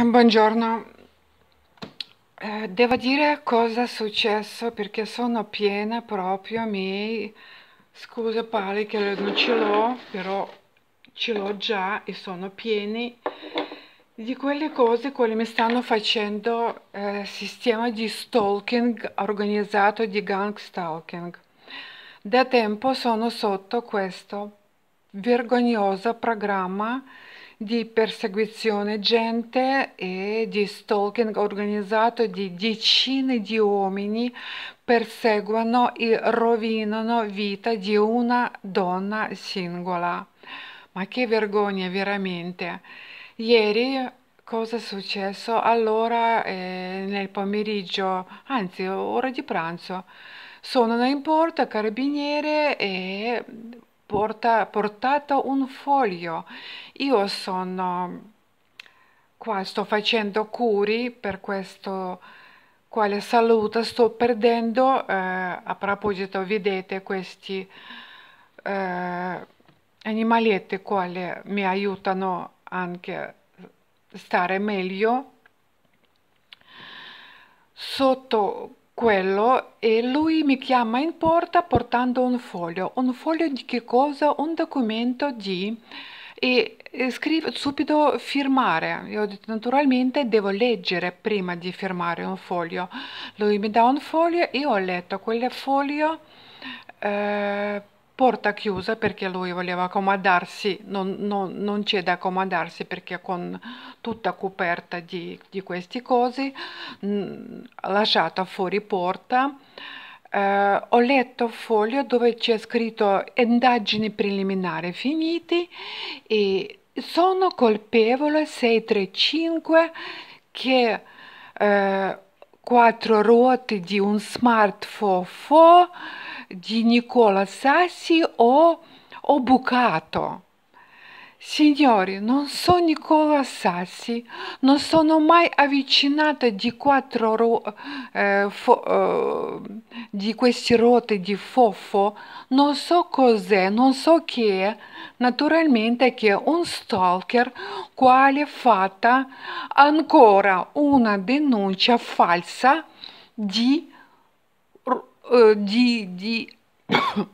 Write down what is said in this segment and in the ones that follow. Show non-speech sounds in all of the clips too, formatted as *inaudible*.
Eh, buongiorno, eh, devo dire cosa è successo perché sono piena proprio miei, scusa pare che non ce l'ho, però ce l'ho già e sono pieni di quelle cose quelle mi stanno facendo eh, sistema di stalking organizzato di gang stalking. Da tempo sono sotto questo vergognoso programma di perseguizione gente e di stalking organizzato di decine di uomini perseguono e rovinano vita di una donna singola. Ma che vergogna veramente. Ieri cosa è successo? Allora eh, nel pomeriggio, anzi ora di pranzo, sono in porto carabiniere e porta, portato un foglio. Io sono qua, sto facendo curi per questo quale salute sto perdendo. Eh, a proposito, vedete questi eh, animaletti quali mi aiutano anche a stare meglio sotto quello e lui mi chiama in porta portando un foglio. Un foglio di che cosa? Un documento di... E, scrive subito firmare. Io ho detto naturalmente devo leggere prima di firmare un foglio. Lui mi dà un foglio, io ho letto quel foglio eh, porta chiusa perché lui voleva accomodarsi, non, non, non c'è da accomodarsi perché con tutta coperta di, di questi cosi, mh, mm, lasciata fuori porta. Eh, ho letto un foglio dove c'è scritto indagini preliminari finiti e sono colpevole 635 che eh, quattro ruote di un smartphone di Nicola Sassi o ho bucato. Signori, non sono Nicola Sassi, non sono mai avvicinata di, quattro eh, fo, eh, di queste ruote di fofo, non so cos'è, non so che è, naturalmente che è un stalker quale fatta ancora una denuncia falsa di eh, di, di, *coughs*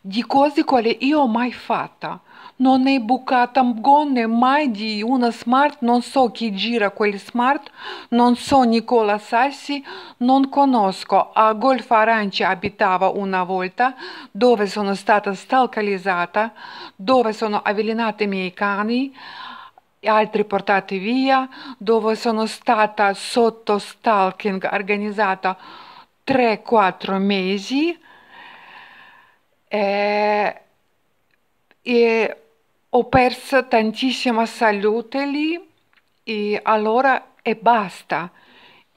di cose quali io ho mai fatto. Non è bucata gonne mai di una smart, non so chi gira quel smart, non so Nicola Sassi, non conosco. A Golf Arancia abitava una volta, dove sono stata stalcalizzata, dove sono avvelenati i miei cani, altri portati via, dove sono stata sotto stalking organizzata 3-4 mesi eh, e ho perso tantissima salute lì e allora e basta.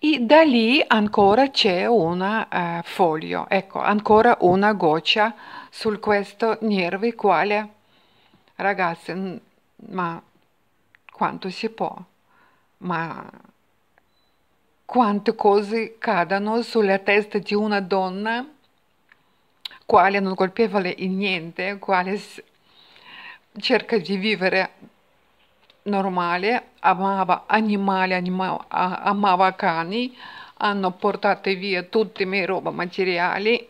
E da lì ancora c'è una eh, foglio, ecco, ancora una goccia su questo nervo quale, ragazzi, ma quanto si può? Ma quante cose cadano sulla testa di una donna quale non colpevole in niente, quale cerca di vivere normale, amava animali, anima, amava cani, hanno portato via tutte le mie robe materiali,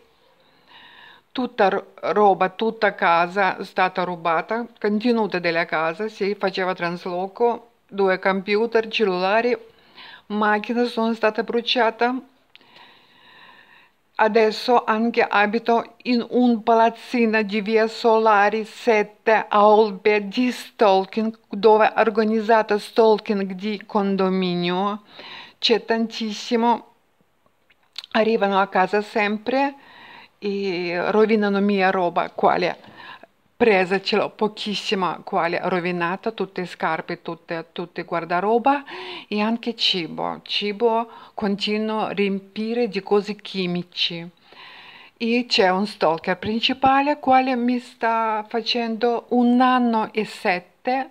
tutta roba, tutta casa è stata rubata, contenuta della casa, si faceva trasloco, due computer, cellulari, macchina sono stata bruciata. Adesso anche abito in un palazzino di via Solari 7 a Olbia di stalking dove è organizzata stalking di condominio. C'è tantissimo, arrivano a casa sempre e rovinano mia roba quale presa ce l'ho pochissima quale rovinata, tutte scarpe, tutte, tutte guardaroba e anche cibo, cibo continuo a riempire di cose chimici. E c'è un stalker principale quale mi sta facendo un anno e sette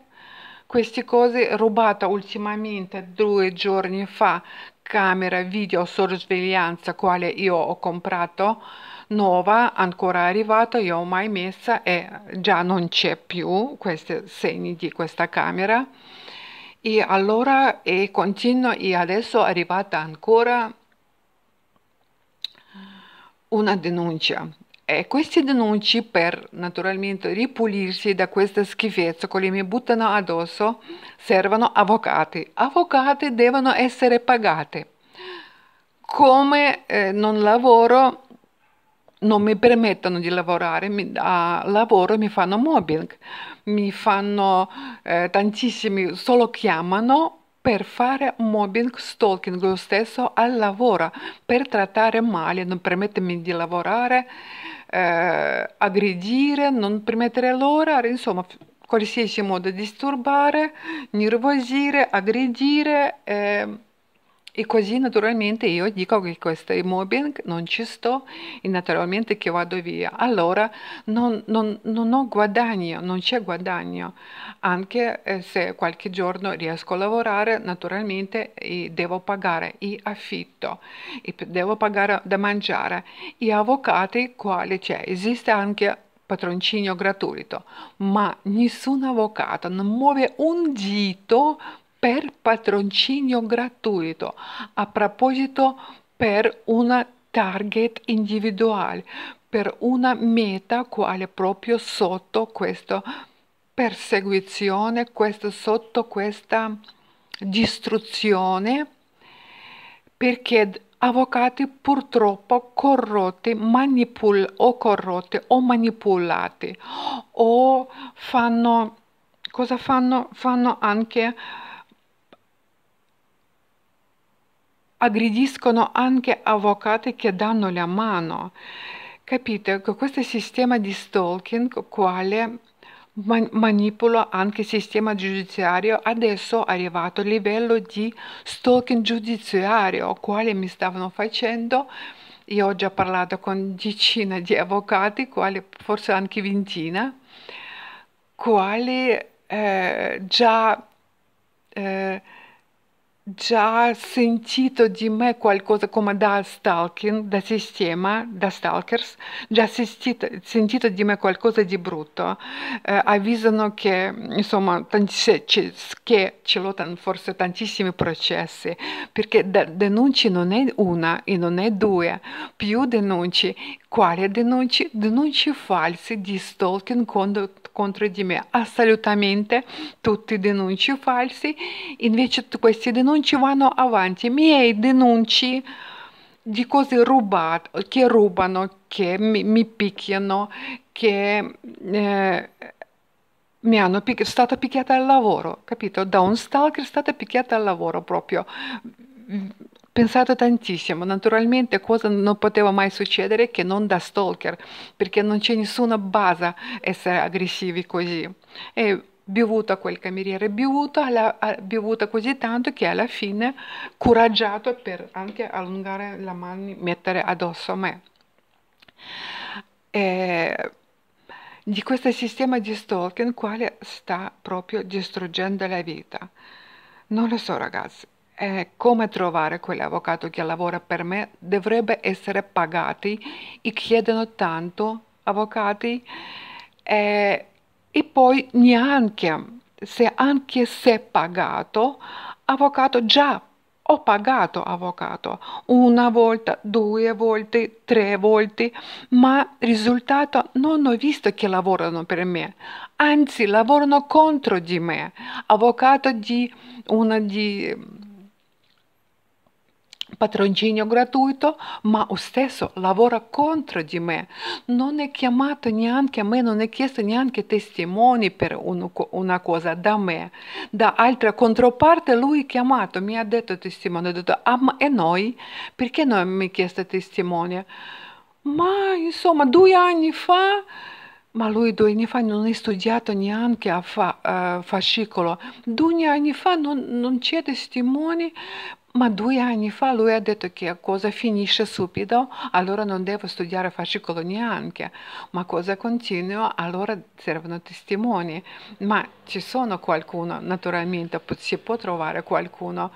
queste cose rubata ultimamente due giorni fa camera video sorveglianza quale io ho comprato nuova ancora arrivata, io ho mai messa e già non c'è più questi segni di questa camera. E allora e continua e adesso è arrivata ancora una denuncia. E questi denunci per naturalmente ripulirsi da questa schifezza che mi buttano addosso servono avvocati. Avvocati devono essere pagati. Come eh, non lavoro non mi permettono di lavorare, mi, a lavoro mi fanno mobbing, mi fanno eh, tantissimi, solo chiamano per fare mobbing, stalking lo stesso al lavoro, per trattare male, non permettermi di lavorare, eh, aggredire, non permettere l'ora, insomma qualsiasi modo disturbare, nervosire, aggredire. Eh, e così naturalmente io dico che questo è mobbing, non ci sto e naturalmente che vado via. Allora non, non, non ho guadagno, non c'è guadagno, anche eh, se qualche giorno riesco a lavorare, naturalmente devo pagare l'affitto, devo pagare da mangiare. Gli avvocati quali c'è? Cioè, esiste anche patroncino gratuito, ma nessun avvocato non muove un dito per patrocinio gratuito. A proposito, per una target individuale, per una meta quale proprio sotto questa perseguizione, questo, sotto questa distruzione, perché avvocati purtroppo corrotti manipol- o corrotti o manipolati o fanno cosa fanno? Fanno anche aggrediscono anche avvocati che danno la mano. Capite che questo sistema di stalking, quale man- manipola anche il sistema giudiziario, adesso è arrivato a livello di stalking giudiziario, quale mi stavano facendo. Io ho già parlato con decine di avvocati, quali, forse anche ventina, quali eh, già... Eh, già sentito di me qualcosa come da stalking, da sistema, da stalkers, già sentito, sentito di me qualcosa di brutto, eh, avvisano che, insomma, tanti, che ci lottano forse tantissimi processi, perché denunci non è una e non è due, più denunci quale denunce, denunce false di stalking contro, contro di me. Assolutamente tutte denunce false, invece queste denunce vanno avanti. Miei denunci di cose rubate, che rubano, che mi, mi picchiano, che... Eh, mi hanno pic- stata picchiata al lavoro, capito? Da un stalker è stata picchiata al lavoro proprio pensato tantissimo, naturalmente cosa non poteva mai succedere che non da stalker, perché non c'è nessuna base essere aggressivi così. E bevuto a quel cameriere, bevuto, alla, bevuto così tanto che alla fine coraggiato per anche allungare la mano, mettere addosso a me. E eh, di questo sistema di stalking quale sta proprio distruggendo la vita. Non lo so ragazzi, eh, come trovare quell'avvocato che lavora per me, dovrebbe essere pagati e chiedono tanto avvocati eh, e poi neanche se anche se pagato avvocato già ho pagato avvocato una volta, due volte, tre volte, ma risultato non ho visto che lavorano per me, anzi lavorano contro di me. Avvocato di una di patroncino gratuito, ma lo stesso lavora contro di me. Non è chiamato neanche a me, non è chiesto neanche testimoni per una cosa da me. Da altra controparte lui è chiamato, mi ha detto testimone, ha detto, ah ma e noi? Perché noi mi ha chiesto testimoni? Ma insomma, due anni fa... Ma lui due anni fa non è studiato neanche a fa, uh, fascicolo. Due anni fa non, non c'è testimoni ma due anni fa lui ha detto che la cosa finisce subito, allora non devo studiare farmacologia anche, ma cosa continua, allora servono testimoni. Ma ci sono qualcuno, naturalmente si può trovare qualcuno.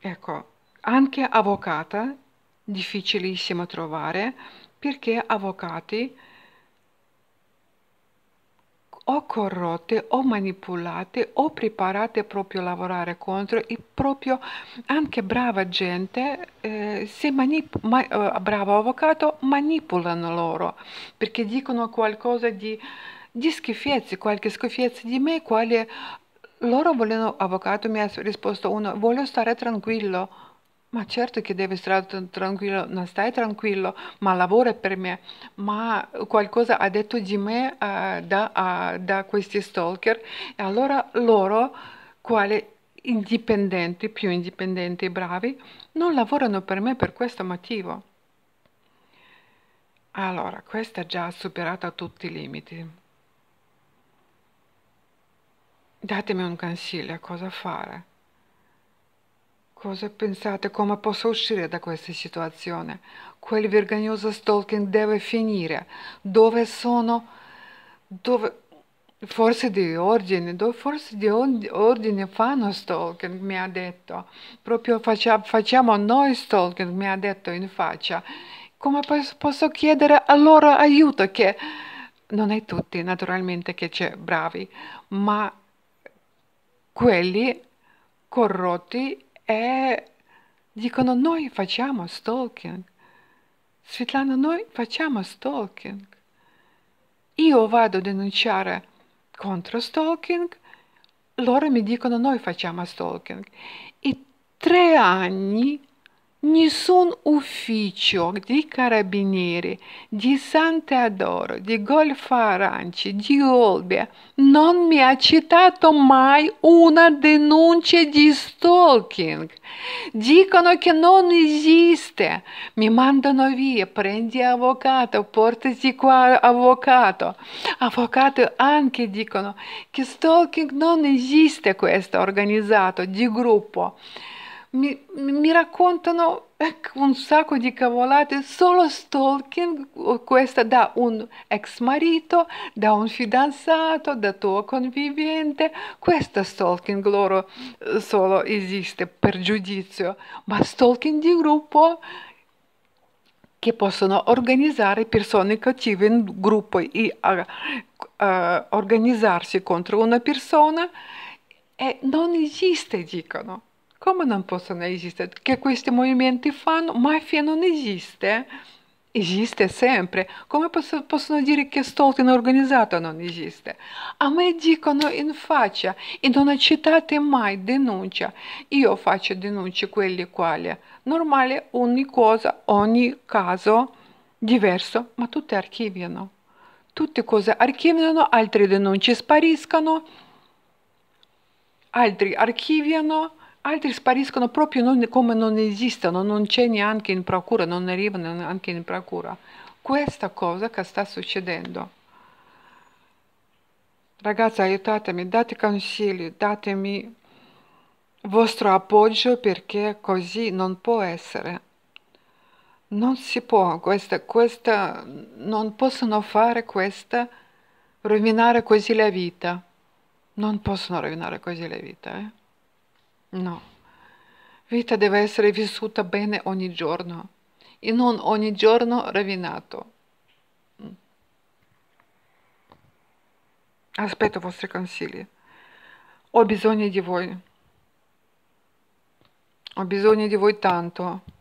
Ecco, anche avvocata difficilissimo trovare perché avvocati o corrotte o manipolate o preparate proprio a lavorare contro e proprio anche brava gente, eh, se manip- ma- eh, bravo avvocato, manipolano loro perché dicono qualcosa di, di schifezze, qualche schifezza di me, quale loro vogliono, avvocato mi ha risposto uno, voglio stare tranquillo. Ma certo che deve stare tranquillo, non stai tranquillo, ma lavora per me. Ma qualcosa ha detto di me uh, da, uh, da, questi stalker. E allora loro, quali indipendenti, più indipendenti e bravi, non lavorano per me per questo motivo. Allora, questa è già superata tutti i limiti. Datemi un consiglio a cosa fare. Cosa pensate, come posso uscire da questa situazione? Quel vergognoso stalking deve finire. Dove sono? Dove... Forse di ordine, forse di ordine fanno stalking, mi ha detto. Proprio faccia, facciamo noi stalking, mi ha detto in faccia. Come posso chiedere a loro aiuto? Che non è tutti, naturalmente, che c'è bravi, ma quelli corrotti e dicono noi facciamo stalking. Svetlana, noi facciamo stalking. Io vado a denunciare contro stalking, loro mi dicono noi facciamo stalking. E tre anni nessun ufficio di carabinieri, di Sant'Eodoro, di Golfo Aranci, di Olbia non mi ha citato mai una denuncia di stalking. Dicono che non esiste. Mi mandano via, prendi avvocato, portati qua avvocato. Avvocato anche dicono che stalking non esiste questo organizzato di gruppo mi, mi raccontano ecco, un sacco di cavolate, solo stalking, questa da un ex marito, da un fidanzato, da tuo convivente, questo stalking loro eh, solo esiste per giudizio, ma stalking di gruppo che possono organizzare persone cattive in gruppo e a, eh, a eh, organizzarsi contro una persona e non esiste, dicono. Come non possono esistere? Che questi movimenti fanno? Mafia non esiste. Esiste sempre. Come posso, possono dire che Stolten organizzata non esiste? A me dicono in faccia e non accettate mai denuncia. Io faccio denunce quelli quali. Normale ogni cosa, ogni caso diverso, ma tutte archiviano. Tutte cose archiviano, altre denunce spariscono, altri archiviano altri spariscono proprio non, come non esistono, non c'è neanche in procura, non arrivano neanche in procura. Questa cosa che sta succedendo. Ragazzi, aiutatemi, date consigli, datemi vostro appoggio perché così non può essere. Non si può, questa, questa, non possono fare questa, rovinare così la vita. Non possono rovinare così la vita, eh? No, vita deve essere vissuta bene ogni giorno e non ogni giorno rovinato. Aspetto i vostri consigli. Ho bisogno di voi. Ho bisogno di voi tanto.